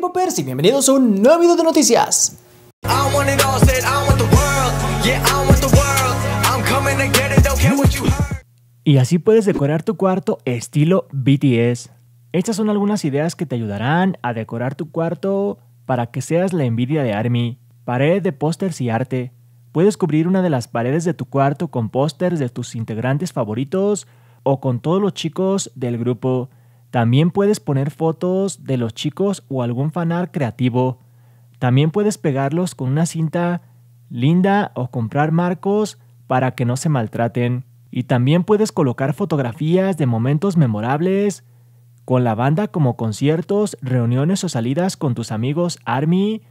Poppers y bienvenidos a un nuevo video de noticias. Y así puedes decorar tu cuarto estilo BTS. Estas son algunas ideas que te ayudarán a decorar tu cuarto para que seas la envidia de ARMY. Pared de pósters y arte. Puedes cubrir una de las paredes de tu cuarto con pósters de tus integrantes favoritos o con todos los chicos del grupo. También puedes poner fotos de los chicos o algún fanart creativo. También puedes pegarlos con una cinta linda o comprar marcos para que no se maltraten. Y también puedes colocar fotografías de momentos memorables con la banda como conciertos, reuniones o salidas con tus amigos Army,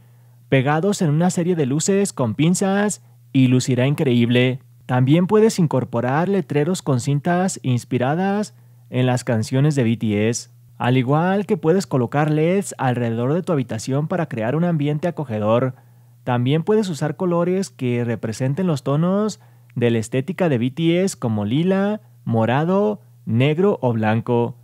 pegados en una serie de luces con pinzas y lucirá increíble. También puedes incorporar letreros con cintas inspiradas en las canciones de BTS, al igual que puedes colocar LEDs alrededor de tu habitación para crear un ambiente acogedor, también puedes usar colores que representen los tonos de la estética de BTS como lila, morado, negro o blanco.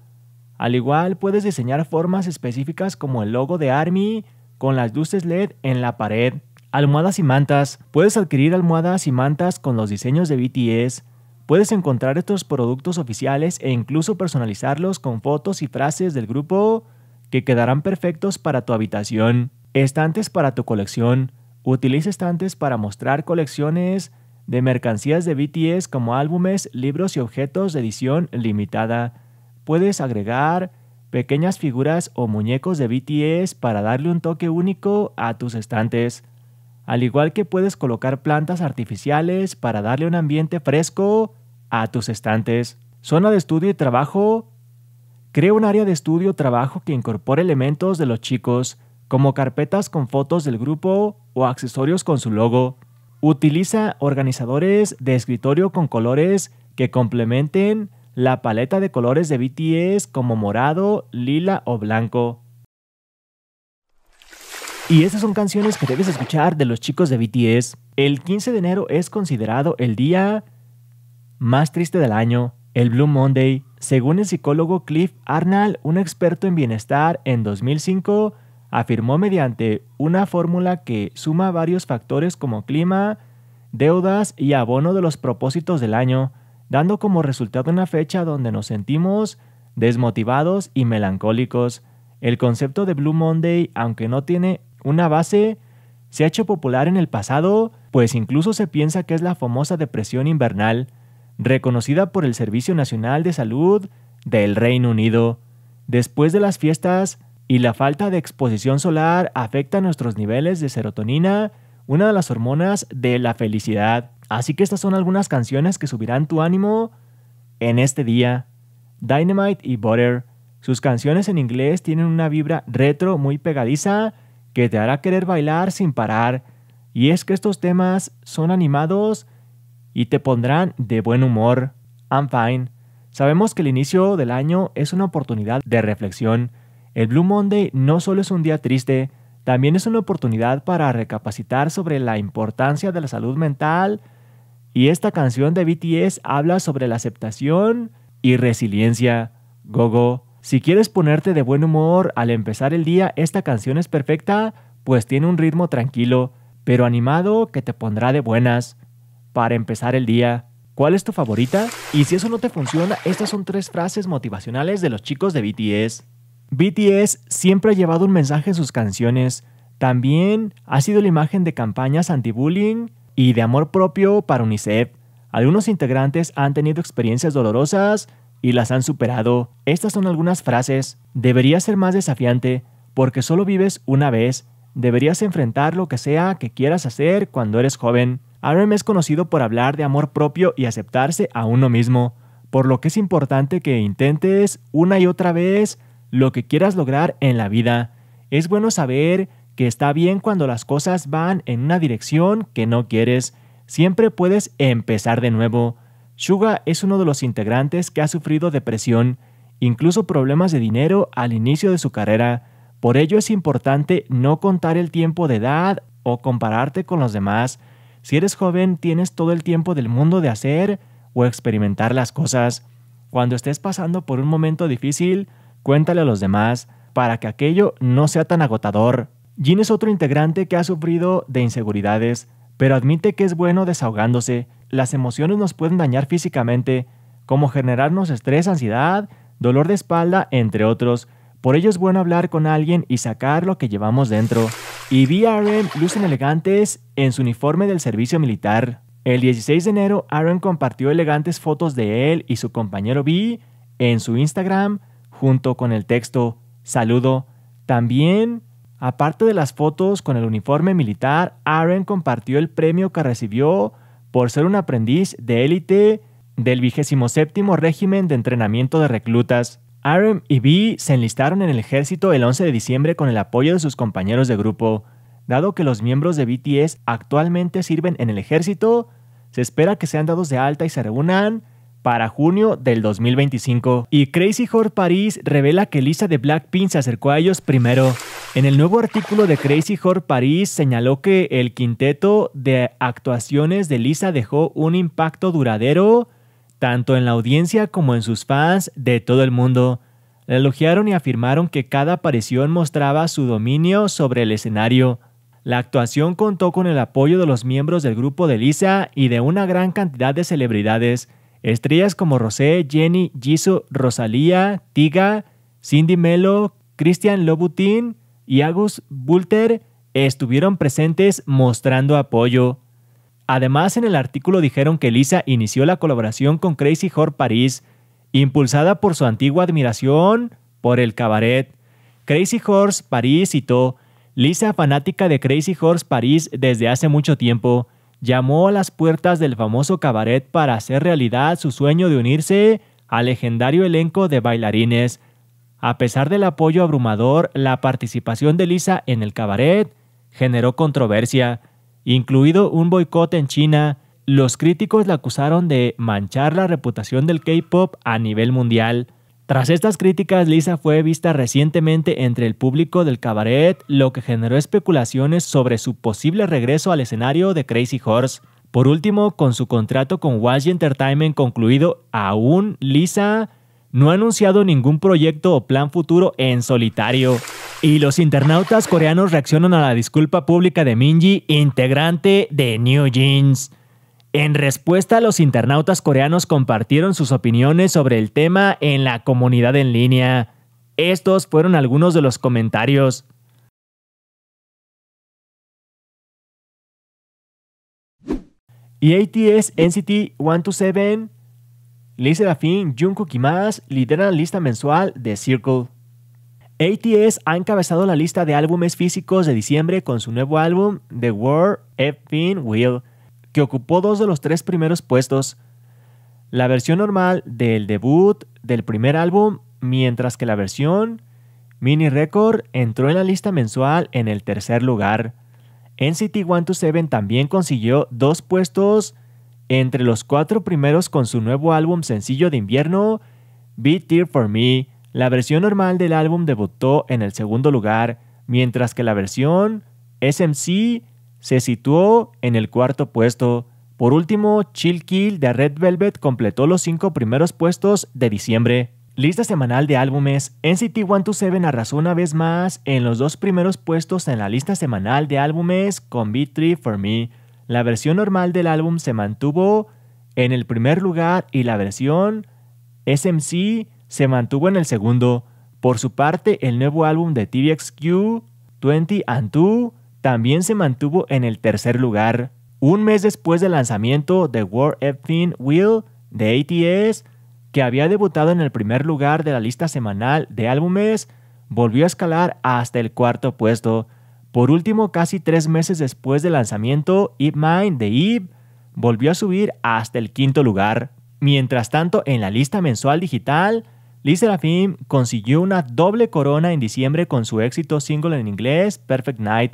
Al igual puedes diseñar formas específicas como el logo de ARMY con las luces LED en la pared. Almohadas y mantas. Puedes adquirir almohadas y mantas con los diseños de BTS Puedes encontrar estos productos oficiales e incluso personalizarlos con fotos y frases del grupo que quedarán perfectos para tu habitación. Estantes para tu colección. Utiliza estantes para mostrar colecciones de mercancías de BTS como álbumes, libros y objetos de edición limitada. Puedes agregar pequeñas figuras o muñecos de BTS para darle un toque único a tus estantes. Al igual que puedes colocar plantas artificiales para darle un ambiente fresco a tus estantes. Zona de estudio y trabajo. Crea un área de estudio o trabajo que incorpore elementos de los chicos, como carpetas con fotos del grupo o accesorios con su logo. Utiliza organizadores de escritorio con colores que complementen la paleta de colores de BTS como morado, lila o blanco. Y estas son canciones que debes escuchar de los chicos de BTS. El 15 de enero es considerado el día más triste del año, el Blue Monday, según el psicólogo Cliff Arnold, un experto en bienestar, en 2005 afirmó mediante una fórmula que suma varios factores como clima, deudas y abono de los propósitos del año, dando como resultado una fecha donde nos sentimos desmotivados y melancólicos. El concepto de Blue Monday, aunque no tiene una base, se ha hecho popular en el pasado, pues incluso se piensa que es la famosa depresión invernal, reconocida por el Servicio Nacional de Salud del Reino Unido. Después de las fiestas y la falta de exposición solar afecta nuestros niveles de serotonina, una de las hormonas de la felicidad. Así que estas son algunas canciones que subirán tu ánimo en este día. Dynamite y Butter. Sus canciones en inglés tienen una vibra retro muy pegadiza que te hará querer bailar sin parar. Y es que estos temas son animados y te pondrán de buen humor. I'm fine. Sabemos que el inicio del año es una oportunidad de reflexión. El Blue Monday no solo es un día triste, también es una oportunidad para recapacitar sobre la importancia de la salud mental y esta canción de BTS habla sobre la aceptación y resiliencia. Gogo, si quieres ponerte de buen humor al empezar el día, esta canción es perfecta, pues tiene un ritmo tranquilo, pero animado que te pondrá de buenas para empezar el día. ¿Cuál es tu favorita? Y si eso no te funciona, estas son tres frases motivacionales de los chicos de BTS. BTS siempre ha llevado un mensaje en sus canciones. También ha sido la imagen de campañas anti-bullying y de amor propio para UNICEF. Algunos integrantes han tenido experiencias dolorosas y las han superado. Estas son algunas frases. debería ser más desafiante porque solo vives una vez. Deberías enfrentar lo que sea que quieras hacer cuando eres joven. RM es conocido por hablar de amor propio y aceptarse a uno mismo, por lo que es importante que intentes una y otra vez lo que quieras lograr en la vida. Es bueno saber que está bien cuando las cosas van en una dirección que no quieres. Siempre puedes empezar de nuevo. Suga es uno de los integrantes que ha sufrido depresión, incluso problemas de dinero al inicio de su carrera. Por ello es importante no contar el tiempo de edad o compararte con los demás si eres joven, tienes todo el tiempo del mundo de hacer o experimentar las cosas. Cuando estés pasando por un momento difícil, cuéntale a los demás para que aquello no sea tan agotador. Jin es otro integrante que ha sufrido de inseguridades, pero admite que es bueno desahogándose. Las emociones nos pueden dañar físicamente, como generarnos estrés, ansiedad, dolor de espalda, entre otros. Por ello es bueno hablar con alguien y sacar lo que llevamos dentro y BRM lucen elegantes en su uniforme del servicio militar. El 16 de enero, Aaron compartió elegantes fotos de él y su compañero B en su Instagram junto con el texto Saludo. También, aparte de las fotos con el uniforme militar, Aaron compartió el premio que recibió por ser un aprendiz de élite del 27 régimen de entrenamiento de reclutas. Aaron y B se enlistaron en el ejército el 11 de diciembre con el apoyo de sus compañeros de grupo. Dado que los miembros de BTS actualmente sirven en el ejército, se espera que sean dados de alta y se reúnan para junio del 2025. Y Crazy Horse Paris revela que Lisa de Blackpink se acercó a ellos primero. En el nuevo artículo de Crazy Horse Paris señaló que el quinteto de actuaciones de Lisa dejó un impacto duradero tanto en la audiencia como en sus fans de todo el mundo, Le elogiaron y afirmaron que cada aparición mostraba su dominio sobre el escenario. La actuación contó con el apoyo de los miembros del grupo de Lisa y de una gran cantidad de celebridades, estrellas como Rosé, Jenny, Jisoo, Rosalía, Tiga, Cindy Melo, Christian Lobutin y Agus Bulter estuvieron presentes mostrando apoyo. Además, en el artículo dijeron que Lisa inició la colaboración con Crazy Horse Paris, impulsada por su antigua admiración por el cabaret. Crazy Horse Paris citó, Lisa, fanática de Crazy Horse Paris desde hace mucho tiempo, llamó a las puertas del famoso cabaret para hacer realidad su sueño de unirse al legendario elenco de bailarines. A pesar del apoyo abrumador, la participación de Lisa en el cabaret generó controversia incluido un boicot en China, los críticos la acusaron de manchar la reputación del K-Pop a nivel mundial. Tras estas críticas, Lisa fue vista recientemente entre el público del cabaret, lo que generó especulaciones sobre su posible regreso al escenario de Crazy Horse. Por último, con su contrato con YG Entertainment concluido, aún Lisa no ha anunciado ningún proyecto o plan futuro en solitario. Y los internautas coreanos reaccionan a la disculpa pública de Minji, integrante de New Jeans. En respuesta, los internautas coreanos compartieron sus opiniones sobre el tema en la comunidad en línea. Estos fueron algunos de los comentarios. Y NCT 127, Lee Jungkook más lideran la lista mensual de Circle. ATS ha encabezado la lista de álbumes físicos de diciembre con su nuevo álbum The World Effing Will, que ocupó dos de los tres primeros puestos. La versión normal del debut del primer álbum, mientras que la versión Mini Record entró en la lista mensual en el tercer lugar. NCT 127 también consiguió dos puestos entre los cuatro primeros con su nuevo álbum sencillo de invierno, Be Tear For Me, la versión normal del álbum debutó en el segundo lugar, mientras que la versión SMC se situó en el cuarto puesto. Por último, Chill Kill de Red Velvet completó los cinco primeros puestos de diciembre. Lista semanal de álbumes, NCT 127 arrasó una vez más en los dos primeros puestos en la lista semanal de álbumes con B3 For Me. La versión normal del álbum se mantuvo en el primer lugar y la versión SMC se mantuvo en el segundo. Por su parte, el nuevo álbum de TVXQ, 20 and 2, también se mantuvo en el tercer lugar. Un mes después del lanzamiento de War Everything Will de ATS, que había debutado en el primer lugar de la lista semanal de álbumes, volvió a escalar hasta el cuarto puesto. Por último, casi tres meses después del lanzamiento, Eve Mind de Eve volvió a subir hasta el quinto lugar. Mientras tanto, en la lista mensual digital, Liz Serafim consiguió una doble corona en diciembre con su éxito single en inglés, Perfect Night,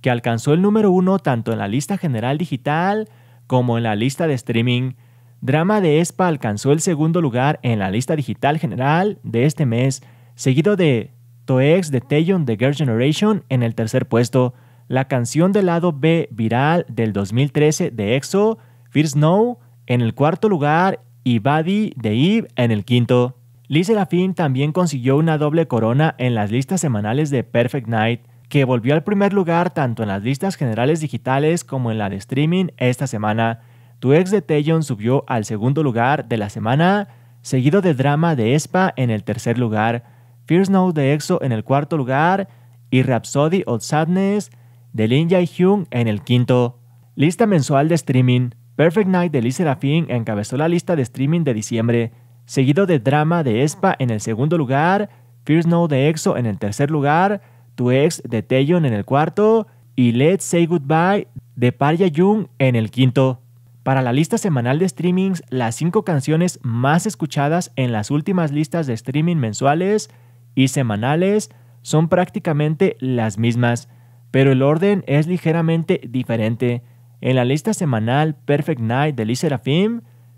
que alcanzó el número uno tanto en la lista general digital como en la lista de streaming. Drama de Espa alcanzó el segundo lugar en la lista digital general de este mes, seguido de Toex de Taeyong de Girl Generation en el tercer puesto, la canción del lado B viral del 2013 de EXO, First Snow en el cuarto lugar y Buddy de Eve en el quinto. Liz Serafín también consiguió una doble corona en las listas semanales de Perfect Night, que volvió al primer lugar tanto en las listas generales digitales como en la de streaming esta semana. Tu ex de Taeyeon subió al segundo lugar de la semana, seguido de Drama de Espa en el tercer lugar, Fierce Snow de EXO en el cuarto lugar y Rhapsody of Sadness de Lin jae hyung en el quinto. Lista mensual de streaming. Perfect Night de Lee Serafín encabezó la lista de streaming de diciembre seguido de Drama de Espa en el segundo lugar, Fierce no de EXO en el tercer lugar, Tu Ex de Taeyeon en el cuarto y Let's Say Goodbye de Park Jung en el quinto. Para la lista semanal de streamings, las cinco canciones más escuchadas en las últimas listas de streaming mensuales y semanales son prácticamente las mismas, pero el orden es ligeramente diferente. En la lista semanal Perfect Night de Lee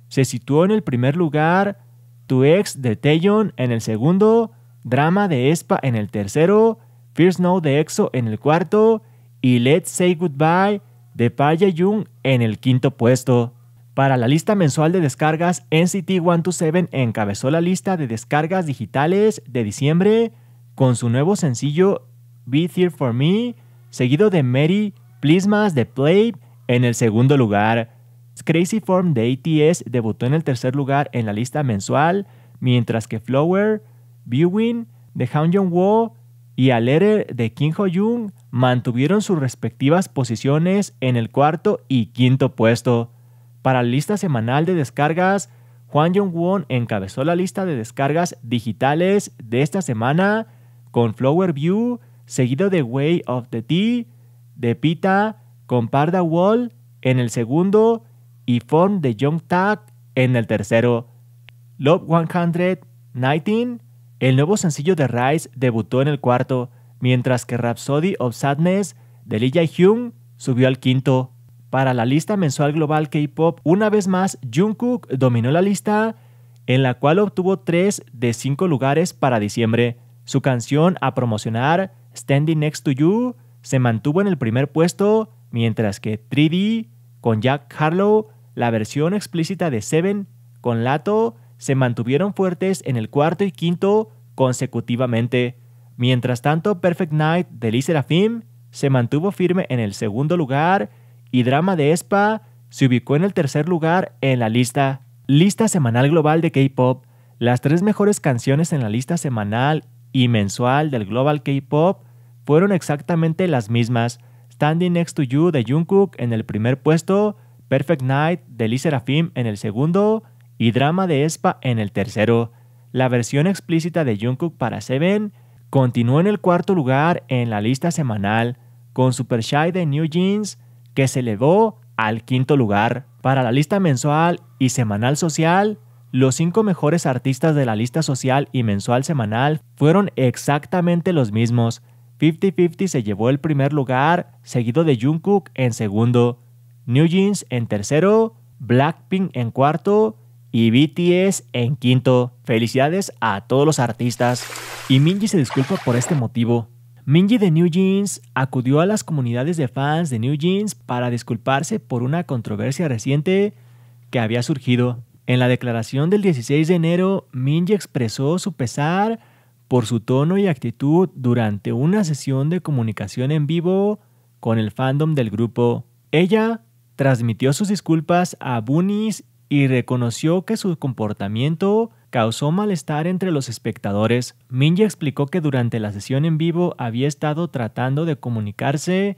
se situó en el primer lugar tu ex de Taeyeon en el segundo, Drama de Espa en el tercero, Fierce Snow de EXO en el cuarto y Let's Say Goodbye de Paya Jung en el quinto puesto. Para la lista mensual de descargas, NCT 127 encabezó la lista de descargas digitales de diciembre con su nuevo sencillo Be Here For Me, seguido de Mary Plismas de Play en el segundo lugar. Crazy Form de ATS debutó en el tercer lugar en la lista mensual, mientras que Flower, Viewing, de Han Jong Woo y Alere de Kim Ho Jung mantuvieron sus respectivas posiciones en el cuarto y quinto puesto. Para la lista semanal de descargas, Juan Jong-won encabezó la lista de descargas digitales de esta semana con Flower View, seguido de Way of the Tea, de Pita, con Parda Wall en el segundo y Phone de Young Tag en el tercero. Love 119, el nuevo sencillo de Rice, debutó en el cuarto, mientras que Rhapsody of Sadness de Lee jae hyung subió al quinto. Para la lista mensual global K-pop, una vez más Jungkook dominó la lista, en la cual obtuvo 3 de 5 lugares para diciembre. Su canción a promocionar, Standing Next to You, se mantuvo en el primer puesto, mientras que 3D con Jack Harlow la versión explícita de Seven con Lato se mantuvieron fuertes en el cuarto y quinto consecutivamente. Mientras tanto, Perfect Night de Lee Serafim se mantuvo firme en el segundo lugar y Drama de Espa se ubicó en el tercer lugar en la lista. Lista semanal global de K-Pop. Las tres mejores canciones en la lista semanal y mensual del Global K-Pop fueron exactamente las mismas. Standing Next to You de Jungkook en el primer puesto, Perfect Night de Lee Serafim en el segundo y Drama de Espa en el tercero. La versión explícita de Jungkook para Seven continuó en el cuarto lugar en la lista semanal con Super Shy de New Jeans que se elevó al quinto lugar. Para la lista mensual y semanal social, los cinco mejores artistas de la lista social y mensual semanal fueron exactamente los mismos. 50-50 se llevó el primer lugar, seguido de Jungkook en segundo. New Jeans en tercero, Blackpink en cuarto y BTS en quinto. Felicidades a todos los artistas. Y Minji se disculpa por este motivo. Minji de New Jeans acudió a las comunidades de fans de New Jeans para disculparse por una controversia reciente que había surgido. En la declaración del 16 de enero, Minji expresó su pesar por su tono y actitud durante una sesión de comunicación en vivo con el fandom del grupo. Ella transmitió sus disculpas a Bunis y reconoció que su comportamiento causó malestar entre los espectadores. Minji explicó que durante la sesión en vivo había estado tratando de comunicarse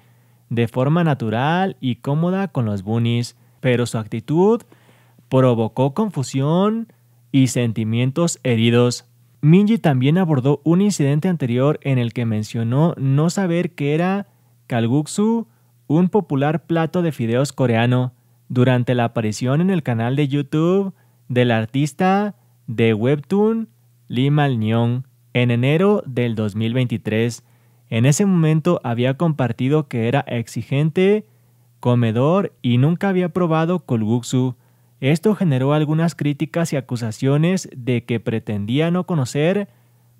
de forma natural y cómoda con los Bunis, pero su actitud provocó confusión y sentimientos heridos. Minji también abordó un incidente anterior en el que mencionó no saber que era Kalguksu un popular plato de fideos coreano durante la aparición en el canal de YouTube del artista de webtoon Lee Malnyong en enero del 2023. En ese momento había compartido que era exigente, comedor y nunca había probado kolguksu. Esto generó algunas críticas y acusaciones de que pretendía no conocer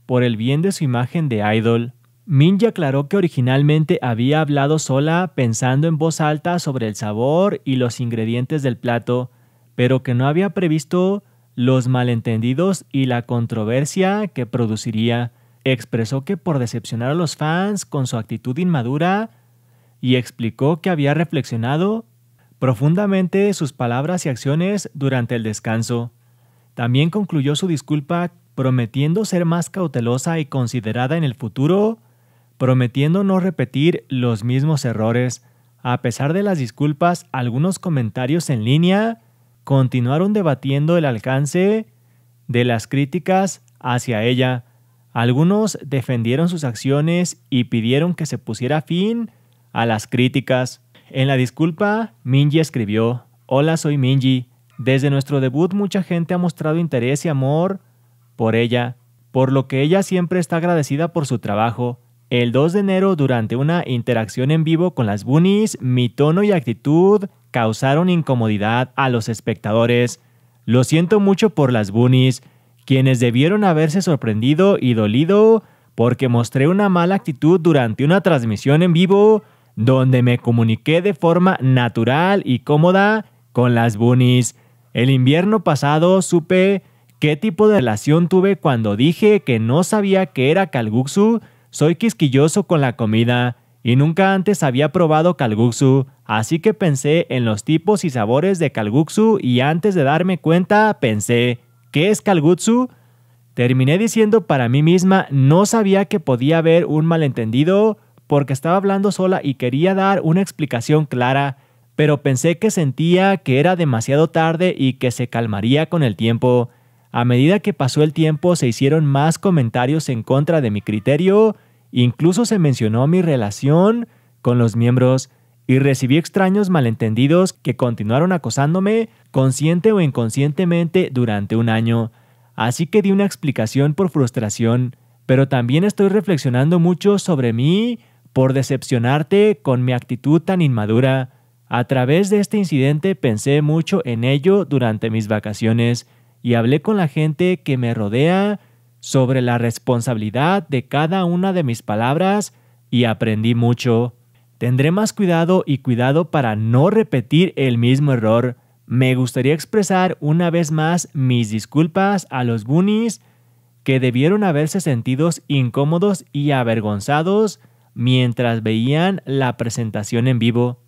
por el bien de su imagen de idol. Minji aclaró que originalmente había hablado sola pensando en voz alta sobre el sabor y los ingredientes del plato, pero que no había previsto los malentendidos y la controversia que produciría. Expresó que por decepcionar a los fans con su actitud inmadura y explicó que había reflexionado profundamente sus palabras y acciones durante el descanso. También concluyó su disculpa prometiendo ser más cautelosa y considerada en el futuro prometiendo no repetir los mismos errores. A pesar de las disculpas, algunos comentarios en línea continuaron debatiendo el alcance de las críticas hacia ella. Algunos defendieron sus acciones y pidieron que se pusiera fin a las críticas. En la disculpa, Minji escribió, Hola, soy Minji. Desde nuestro debut mucha gente ha mostrado interés y amor por ella, por lo que ella siempre está agradecida por su trabajo. El 2 de enero, durante una interacción en vivo con las Bunnies, mi tono y actitud causaron incomodidad a los espectadores. Lo siento mucho por las Bunnies, quienes debieron haberse sorprendido y dolido porque mostré una mala actitud durante una transmisión en vivo donde me comuniqué de forma natural y cómoda con las bunnies. El invierno pasado supe qué tipo de relación tuve cuando dije que no sabía que era Kalguksu soy quisquilloso con la comida y nunca antes había probado kalguksu, así que pensé en los tipos y sabores de kalguksu y antes de darme cuenta pensé, ¿qué es kalguksu? Terminé diciendo para mí misma, no sabía que podía haber un malentendido porque estaba hablando sola y quería dar una explicación clara, pero pensé que sentía que era demasiado tarde y que se calmaría con el tiempo. A medida que pasó el tiempo se hicieron más comentarios en contra de mi criterio, incluso se mencionó mi relación con los miembros y recibí extraños malentendidos que continuaron acosándome consciente o inconscientemente durante un año. Así que di una explicación por frustración, pero también estoy reflexionando mucho sobre mí por decepcionarte con mi actitud tan inmadura. A través de este incidente pensé mucho en ello durante mis vacaciones y hablé con la gente que me rodea sobre la responsabilidad de cada una de mis palabras y aprendí mucho. Tendré más cuidado y cuidado para no repetir el mismo error. Me gustaría expresar una vez más mis disculpas a los Goonies que debieron haberse sentido incómodos y avergonzados mientras veían la presentación en vivo.